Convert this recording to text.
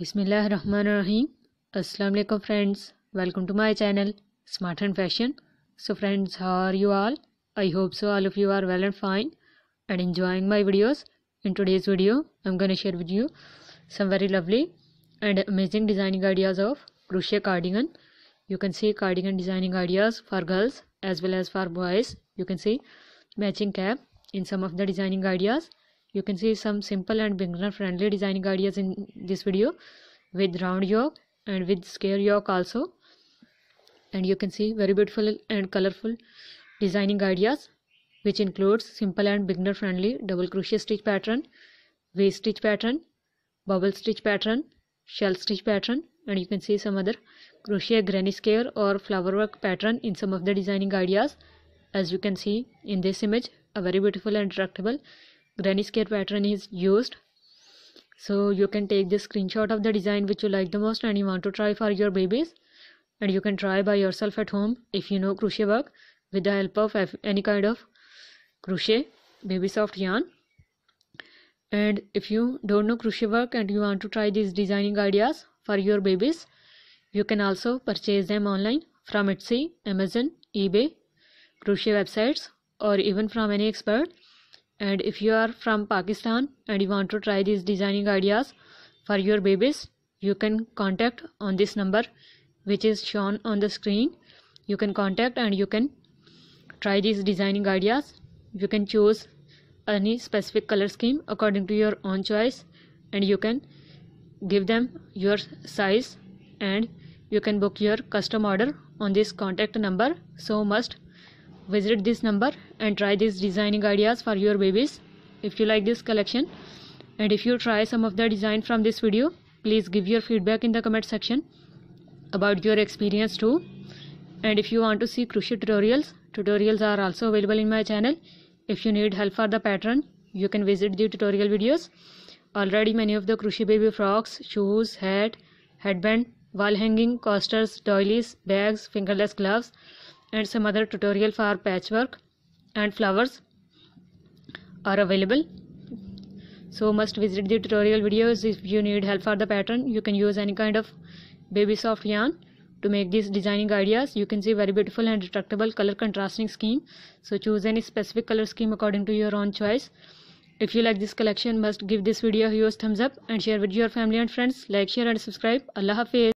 Bismillah Bismillahirrahmanirrahim. Assalamu alaikum friends. Welcome to my channel Smart and Fashion. So friends, how are you all? I hope so all of you are well and fine and enjoying my videos. In today's video, I'm going to share with you some very lovely and amazing designing ideas of crochet cardigan. You can see cardigan designing ideas for girls as well as for boys. You can see matching cap in some of the designing ideas you can see some simple and beginner friendly designing ideas in this video with round yoke and with square yoke also and you can see very beautiful and colorful designing ideas which includes simple and beginner friendly double crochet stitch pattern V stitch pattern bubble stitch pattern shell stitch pattern and you can see some other crochet granny square or flower work pattern in some of the designing ideas as you can see in this image a very beautiful and tractable granny square pattern is used so you can take the screenshot of the design which you like the most and you want to try for your babies and you can try by yourself at home if you know crochet work with the help of any kind of crochet baby soft yarn and if you don't know crochet work and you want to try these designing ideas for your babies you can also purchase them online from etsy amazon ebay crochet websites or even from any expert and if you are from pakistan and you want to try these designing ideas for your babies you can contact on this number which is shown on the screen you can contact and you can try these designing ideas you can choose any specific color scheme according to your own choice and you can give them your size and you can book your custom order on this contact number so must visit this number and try these designing ideas for your babies if you like this collection and if you try some of the design from this video please give your feedback in the comment section about your experience too and if you want to see crochet tutorials tutorials are also available in my channel if you need help for the pattern you can visit the tutorial videos already many of the crochet baby frocks shoes hat headband wall hanging coasters doilies bags fingerless gloves and some other tutorial for patchwork and flowers are available so must visit the tutorial videos if you need help for the pattern you can use any kind of baby soft yarn to make these designing ideas you can see very beautiful and retractable color contrasting scheme so choose any specific color scheme according to your own choice if you like this collection must give this video a huge thumbs up and share with your family and friends like share and subscribe allah hafiz